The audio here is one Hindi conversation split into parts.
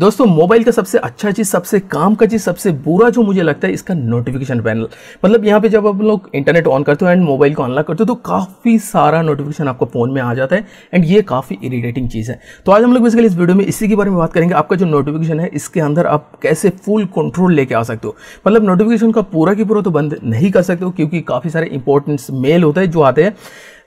दोस्तों मोबाइल का सबसे अच्छा चीज़ सबसे काम का चीज़ सबसे बुरा जो मुझे लगता है इसका नोटिफिकेशन पैनल मतलब यहाँ पे जब आप लोग इंटरनेट ऑन करते हो एंड मोबाइल को अनलॉक करते हो तो काफ़ी सारा नोटिफिकेशन आपको फ़ोन में आ जाता है एंड ये काफ़ी इरीटेटिंग चीज़ है तो आज हम लोग बेसिकली इस वीडियो में इसी के बारे में बात करेंगे आपका जो नोटिफिकेशन है इसके अंदर आप कैसे फुल कंट्रोल लेके आ सकते हो मतलब नोटिफिकेशन का पूरा की पूरा तो बंद नहीं कर सकते हो क्योंकि काफ़ी सारे इंपॉर्टेंट्स मेल होते हैं जो आते हैं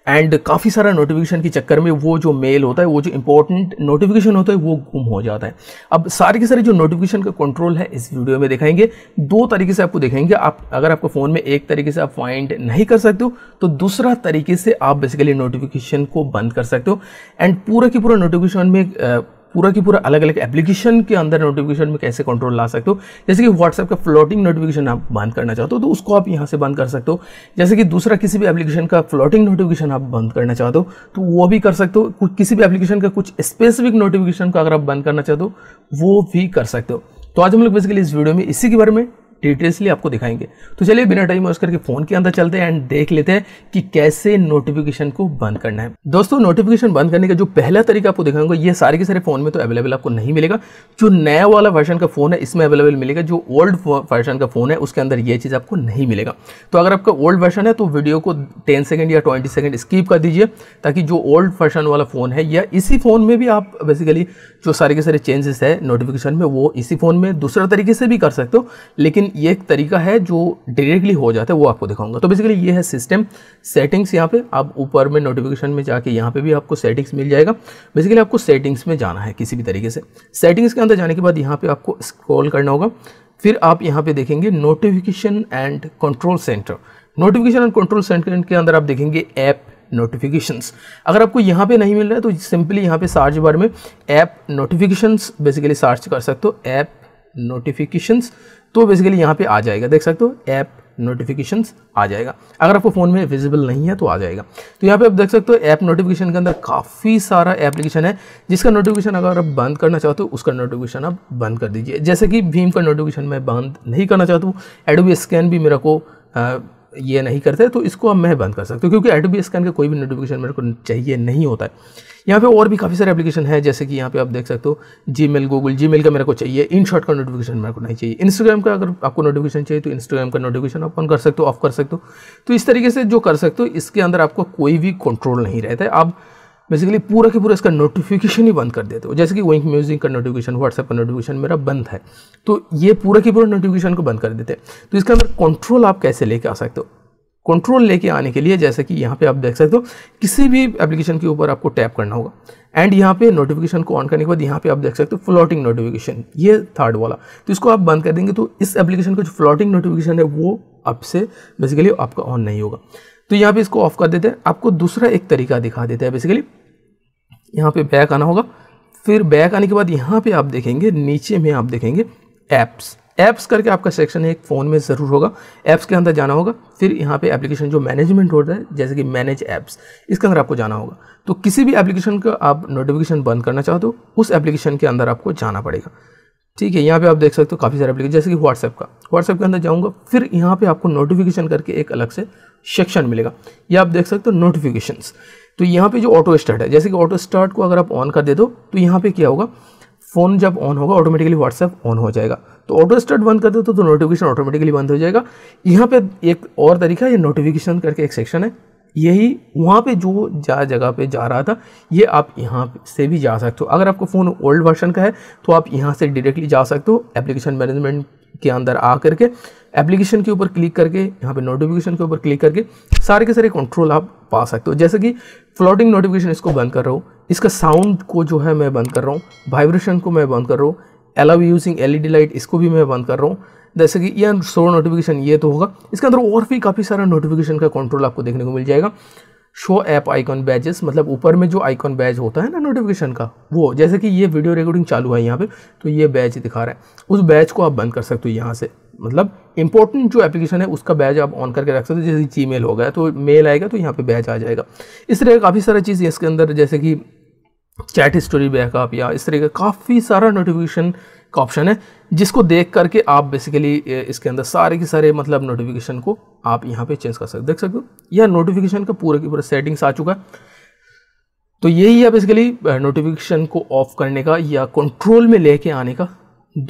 एंड काफ़ी सारा नोटिफिकेशन के चक्कर में वो जो मेल होता है वो जो इंपॉर्टेंट नोटिफिकेशन होता है वो गुम हो जाता है अब सारे के सारे जो नोटिफिकेशन का कंट्रोल है इस वीडियो में दिखाएंगे दो तरीके से आपको दिखाएंगे आप अगर आपको फ़ोन में एक तरीके से आप फाइंड नहीं कर सकते हो तो दूसरा तरीके से आप बेसिकली नोटिफिकेशन को बंद कर सकते हो एंड पूरा के पूरा नोटिफिकेशन में पूरा की पूरा अलग अलग एप्लीकेशन के अंदर नोटिफिकेशन में कैसे कंट्रोल ला सकते हो जैसे कि व्हाट्सएप का फ्लोटिंग नोटिफिकेशन आप बंद करना चाहते हो तो, तो उसको आप यहाँ से बंद कर सकते हो जैसे कि दूसरा किसी भी एप्लीकेशन का फ्लोटिंग नोटिफिकेशन आप बंद करना चाहते हो तो वो भी कर सकते हो किसी भी एप्लीकेशन का कुछ स्पेसिफिक नोटिफिकेशन को अगर आप बंद करना चाहते हो वो भी कर सकते हो तो आज हम लोग बेसिकली इस वीडियो में इसी के बारे में डिटेल्सली आपको दिखाएंगे तो चलिए बिना टाइम वेस्ट करके फोन के अंदर चलते हैं एंड देख लेते हैं कि कैसे नोटिफिकेशन को बंद करना है दोस्तों नोटिफिकेशन बंद करने का जो पहला तरीका आपको दिखाऊंगा ये सारे के सारे फोन में तो अवेलेबल आपको नहीं मिलेगा जो नया वाला वर्जन का फोन है इसमें अवेलेबल मिलेगा जो ओल्ड वर्जन का फोन है उसके अंदर ये चीज़ आपको नहीं मिलेगा तो अगर आपका ओल्ड वर्जन है तो वीडियो को टेन सेकेंड या ट्वेंटी सेकेंड स्कीप कर दीजिए ताकि जो ओल्ड वर्जन वाला फ़ोन है या इसी फ़ोन में भी आप बेसिकली जो सारे के सारे चेंजेस है नोटिफिकेशन में वो इसी फ़ोन में दूसरा तरीके से भी कर सकते हो लेकिन ये एक तरीका है जो डायरेक्टली हो जाता है वो आपको दिखाऊंगा तो बेसिकली ये है सिस्टम सेटिंग्स यहाँ पे आप ऊपर में नोटिफिकेशन में जाके यहाँ पे भी आपको सेटिंग्स मिल जाएगा बेसिकली आपको सेटिंग्स में जाना है किसी भी तरीके से सेटिंग्स के अंदर जाने के बाद यहाँ पर आपको स्क्रॉल करना होगा फिर आप यहाँ पे देखेंगे notification and control centre notification and control centre के अंदर आप देखेंगे ऐप नोटिफिकेशंस अगर आपको यहाँ पे नहीं मिल रहा है तो सिंपली यहाँ पे सर्च बार में ऐप नोटिफिकेशंस बेसिकली सर्च कर सकते हो ऐप नोटिफिकेशंस तो बेसिकली यहाँ पे आ जाएगा देख सकते हो ऐप नोटिफिकेशन आ जाएगा अगर आपको फ़ोन में विजिबल नहीं है तो आ जाएगा तो यहाँ पे आप देख सकते हो ऐप नोटिफिकेशन के अंदर काफ़ी सारा एप्लीकेशन है जिसका नोटिफिकेशन अगर आप बंद करना चाहते हो उसका नोटिफिकेशन आप बंद कर दीजिए जैसे कि भीम का नोटिफिकेशन मैं बंद नहीं करना चाहता हूँ एडोबी स्कैन भी मेरा को आ, ये नहीं करते तो इसको अब मैं बंद कर सकता हूँ क्योंकि एट बी स्कैन का कोई भी नोटिफिकेशन मेरे को चाहिए नहीं होता है यहाँ पे और भी काफ़ी सारे एप्लीकेशन है जैसे कि यहाँ पे आप देख सकते हो Gmail Google Gmail का मेरे को चाहिए इन शॉर्ट का नोटिफिकेशन मेरे को नहीं चाहिए इंस्टाग्राम का अगर आपको नोटिफिकेशन चाहिए तो इंस्टाग्राम का नोटिफिकेशन आप ऑन कर सकते हो ऑफ कर सकते हो तो इस तरीके से जो कर सकते हो इसके अंदर आपको कोई भी कंट्रोल नहीं रहता है आप बेसिकली पूरा के पूरा इसका नोटिफिकेशन ही बंद कर देते हो जैसे कि वहीं म्यूजिक का नोटिफिकेशन व्हाट्सएप का नोटिफिकेशन मेरा बंद है तो ये पूरा के पूरा नोटिफिकेशन को बंद कर देते हैं तो इसका अंदर कंट्रोल आप कैसे लेके आ सकते हो कंट्रोल लेके आने के लिए जैसे कि यहाँ पे आप देख सकते हो किसी भी एप्लीकेशन के ऊपर आपको टैप करना होगा एंड यहाँ पे नोटिफिकेशन को ऑन करने के बाद यहाँ पे आप देख सकते हो फ्लोटिंग नोटिफिकेशन ये थर्ड वाला तो इसको आप बंद कर देंगे तो इस एप्लीकेशन का जो फ्लोटिंग नोटिफिकेशन है वो आपसे बेसिकली आपका ऑन नहीं होगा तो यहाँ पे इसको ऑफ कर देते हैं आपको दूसरा एक तरीका दिखा देते हैं बेसिकली यहाँ पे बैक आना होगा फिर बैक आने के बाद यहाँ पे आप देखेंगे नीचे में आप देखेंगे ऐप्स ऐप्स करके आपका सेक्शन एक फ़ोन में ज़रूर होगा ऐप्स के अंदर जाना होगा फिर यहाँ पे एप्लीकेशन जो मैनेजमेंट होता है जैसे कि मैनेज ऐप्स इसके अंदर आपको जाना होगा तो किसी भी एप्लीकेशन का आप नोटिफिकेशन बंद करना चाहते हो तो उस एप्लीकेशन के अंदर आपको जाना पड़ेगा ठीक है यहाँ पे आप देख सकते हो काफ़ी सारे एप्लीकेशन जैसे कि व्हाट्सएप का व्हाट्सएप के अंदर जाऊँगा फिर यहाँ पे आपको नोटिफिकेशन करके एक अलग से सेक्शन मिलेगा ये आप देख सकते हो नोटिफिकेशन तो यहाँ पे जो ऑटो स्टार्ट है जैसे कि ऑटो स्टार्ट को अगर आप ऑन कर दे दो तो यहाँ पे क्या होगा फ़ोन जब ऑन होगा ऑटोमेटिकली व्हाट्सएप ऑन हो जाएगा तो ऑटो स्टार्ट बंद कर दो तो, तो नोटिफिकेशन ऑटोमेटिकली बंद हो जाएगा यहाँ पे एक और तरीका ये नोटिफिकेशन करके एक सेक्शन है यही वहाँ पे जो जा जगह पे जा रहा था ये आप यहाँ से भी जा सकते हो अगर आपका फ़ोन ओल्ड वर्जन का है तो आप यहाँ से डायरेक्टली जा सकते हो एप्लीकेशन मैनेजमेंट के अंदर आ करके एप्लीकेशन के ऊपर क्लिक करके यहाँ पे नोटिफिकेशन के ऊपर क्लिक करके सारे के सारे कंट्रोल आप पा सकते हो जैसे कि फ्लोटिंग नोटिफिकेशन इसको बंद कर रहा हूँ इसका साउंड को जो है मैं बंद कर रहा हूँ वाइब्रेशन को मैं बंद कर रहा हूँ अलाउ यूजिंग एल लाइट इसको भी मैं बंद कर रहा हूँ जैसे कि यह शो नोटिफिकेशन ये तो होगा इसके अंदर और भी काफ़ी सारा नोटिफिकेशन का कंट्रोल आपको देखने को मिल जाएगा शो ऐप आइकॉन बैजेस मतलब ऊपर में जो आइकॉन बैज होता है ना नोटिफिकेशन का वो जैसे कि ये वीडियो रिकॉर्डिंग चालू है यहाँ पे तो ये बैच दिखा रहा है उस बैच को आप बंद कर सकते हो यहाँ से मतलब इंपॉर्टेंट जो एप्लीकेशन है उसका बैज आप ऑन करके रख सकते हो जैसे जी मेल हो गया तो मेल आएगा तो यहाँ पे बैच आ जाएगा इस तरह काफ़ी सारा चीज़ इसके अंदर जैसे कि चैट स्टोरी बैकअप या इस तरह का काफ़ी सारा नोटिफिकेशन का ऑप्शन है जिसको देख करके आप बेसिकली इसके अंदर सारे के सारे मतलब नोटिफिकेशन को आप यहाँ पे चेंज कर सकते देख सकते हो यह नोटिफिकेशन का पूरा की पूरा सेटिंग्स आ चुका है तो यही है बेसिकली नोटिफिकेशन को ऑफ करने का या कंट्रोल में लेके आने का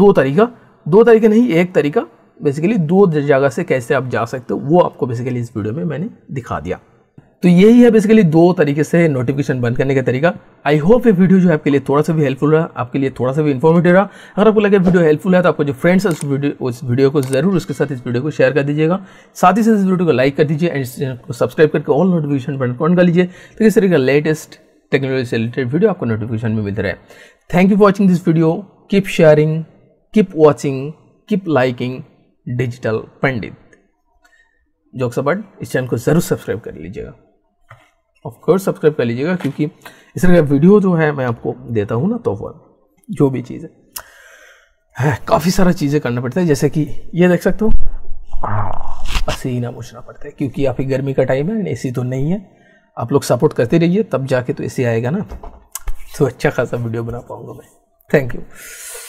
दो तरीका दो तरीके नहीं एक तरीका बेसिकली दो जगह से कैसे आप जा सकते हो वो आपको बेसिकली इस वीडियो में मैंने दिखा दिया तो यही है बेसिकली दो तरीके से नोटिफिकेशन बंद करने का तरीका आई होप ये वीडियो जो है आपके लिए थोड़ा सा भी हेल्पफुल रहा आपके लिए थोड़ा सा भी इन्फॉर्मेटिव रहा अगर आपको लगे वीडियो हेल्पफुल है तो आपको जो फ्रेंड्स है उस वीडियो उस वीडियो को जरूर उसके साथ इस वीडियो को शेयर कर दीजिएगा साथ ही साथ इस वीडियो को लाइक कर दीजिए एंड चैनल को सब्सक्राइब करके ऑल नोटिफिकेशन बटन ऑन कर लीजिए तो इस तरह का लेटेस्ट टेक्नोलॉजी से रिलेटेड वीडियो आपको नोटिफिकेशन में रहा रहे thank you watching this video keep sharing keep watching keep liking digital Pandit जोक्सा बट इस चैनल को ज़रूर सब्सक्राइब कर लीजिएगा ऑफकोर्स सब्सक्राइब कर लीजिएगा क्योंकि इस तरह का वीडियो जो है मैं आपको देता हूँ ना तो वह जो भी चीज़ है काफ़ी सारा चीज़ें करना पड़ता है जैसे कि ये देख सकते हो पसीना हाँ, पूछना पड़ता है क्योंकि आप गर्मी का टाइम है ए सी तो नहीं है आप लोग सपोर्ट करते रहिए तब जाके तो ए आएगा ना तो अच्छा खासा वीडियो बना पाऊँगा मैं थैंक यू